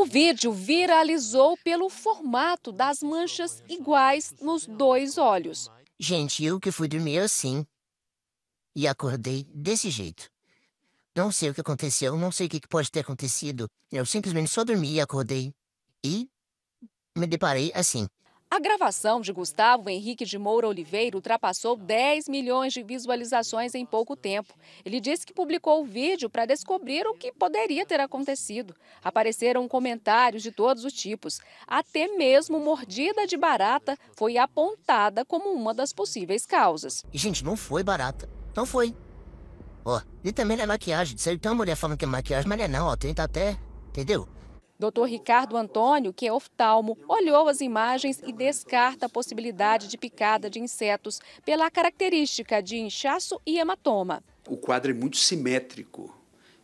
O vídeo viralizou pelo formato das manchas iguais nos dois olhos. Gente, eu que fui dormir assim e acordei desse jeito. Não sei o que aconteceu, não sei o que pode ter acontecido. Eu simplesmente só dormi e acordei e me deparei assim. A gravação de Gustavo Henrique de Moura Oliveira ultrapassou 10 milhões de visualizações em pouco tempo. Ele disse que publicou o vídeo para descobrir o que poderia ter acontecido. Apareceram comentários de todos os tipos. Até mesmo mordida de barata foi apontada como uma das possíveis causas. E, gente, não foi barata. Não foi. Ó, e também não é maquiagem. Saiu tão mulher falando que é maquiagem, mas não é não. Ó, tenta até. Entendeu? Dr. Ricardo Antônio, que é oftalmo, olhou as imagens e descarta a possibilidade de picada de insetos pela característica de inchaço e hematoma. O quadro é muito simétrico.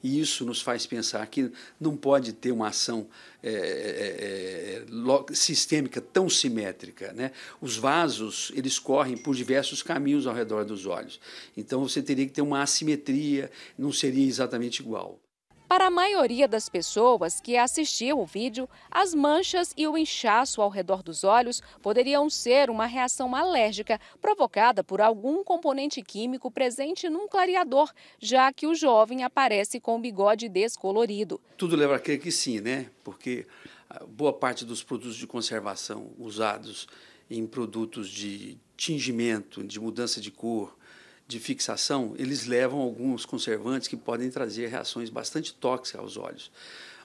E isso nos faz pensar que não pode ter uma ação é, é, sistêmica tão simétrica. Né? Os vasos eles correm por diversos caminhos ao redor dos olhos. Então você teria que ter uma assimetria, não seria exatamente igual. Para a maioria das pessoas que assistiu o vídeo, as manchas e o inchaço ao redor dos olhos poderiam ser uma reação alérgica provocada por algum componente químico presente num clareador, já que o jovem aparece com o bigode descolorido. Tudo leva a crer que sim, né? Porque ah, boa parte dos produtos de conservação usados em produtos de tingimento, de mudança de cor, de fixação, eles levam alguns conservantes que podem trazer reações bastante tóxicas aos olhos.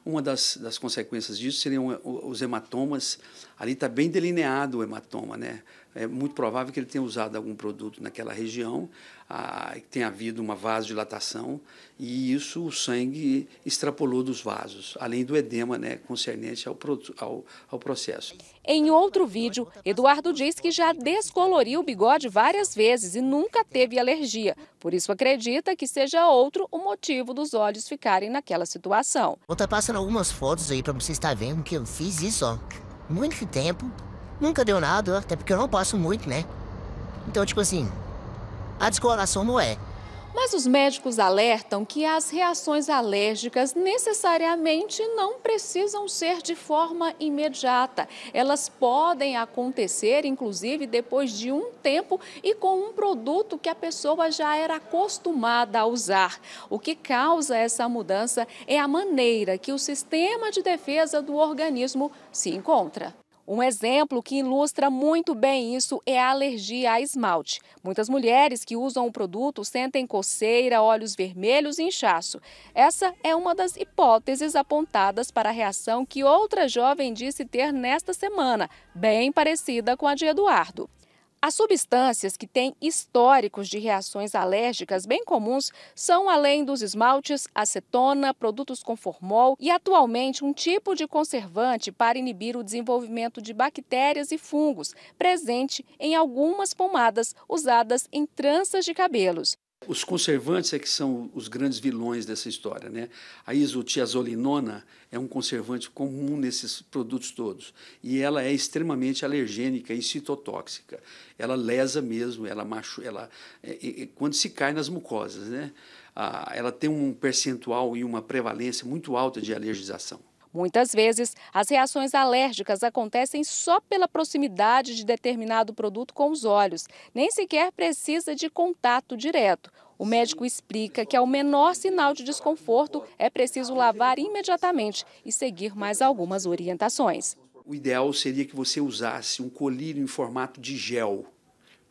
Uma das, das consequências disso seriam eh, os hematomas. Ali está bem delineado o hematoma, né? é muito provável que ele tenha usado algum produto naquela região, que tenha havido uma vasodilatação, e isso o sangue extrapolou dos vasos, além do edema né, concernente ao, ao, ao processo. Em outro vídeo, Eduardo diz que já descoloriu o bigode várias vezes e nunca teve alergia. Por isso acredita que seja outro o motivo dos olhos ficarem naquela situação. Vou estar passando algumas fotos aí para você estar vendo que eu fiz isso ó, muito tempo Nunca deu nada, até porque eu não passo muito, né? Então, tipo assim, a descoloração não é. Mas os médicos alertam que as reações alérgicas necessariamente não precisam ser de forma imediata. Elas podem acontecer, inclusive, depois de um tempo e com um produto que a pessoa já era acostumada a usar. O que causa essa mudança é a maneira que o sistema de defesa do organismo se encontra. Um exemplo que ilustra muito bem isso é a alergia a esmalte. Muitas mulheres que usam o produto sentem coceira, olhos vermelhos e inchaço. Essa é uma das hipóteses apontadas para a reação que outra jovem disse ter nesta semana, bem parecida com a de Eduardo. As substâncias que têm históricos de reações alérgicas bem comuns são, além dos esmaltes, acetona, produtos com formol e, atualmente, um tipo de conservante para inibir o desenvolvimento de bactérias e fungos, presente em algumas pomadas usadas em tranças de cabelos. Os conservantes é que são os grandes vilões dessa história, né? A isotiazolinona é um conservante comum nesses produtos todos e ela é extremamente alergênica e citotóxica. Ela lesa mesmo, ela machu, ela é, é, é quando se cai nas mucosas, né? Ah, ela tem um percentual e uma prevalência muito alta de alergização. Muitas vezes, as reações alérgicas acontecem só pela proximidade de determinado produto com os olhos, nem sequer precisa de contato direto. O médico explica que ao menor sinal de desconforto é preciso lavar imediatamente e seguir mais algumas orientações. O ideal seria que você usasse um colírio em formato de gel,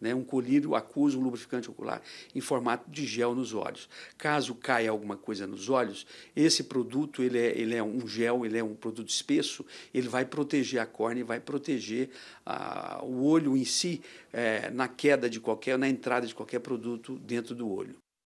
né, um colírio acusa um lubrificante ocular em formato de gel nos olhos. Caso caia alguma coisa nos olhos, esse produto ele é, ele é um gel, ele é um produto espesso, ele vai proteger a córnea, vai proteger ah, o olho em si é, na queda de qualquer, na entrada de qualquer produto dentro do olho.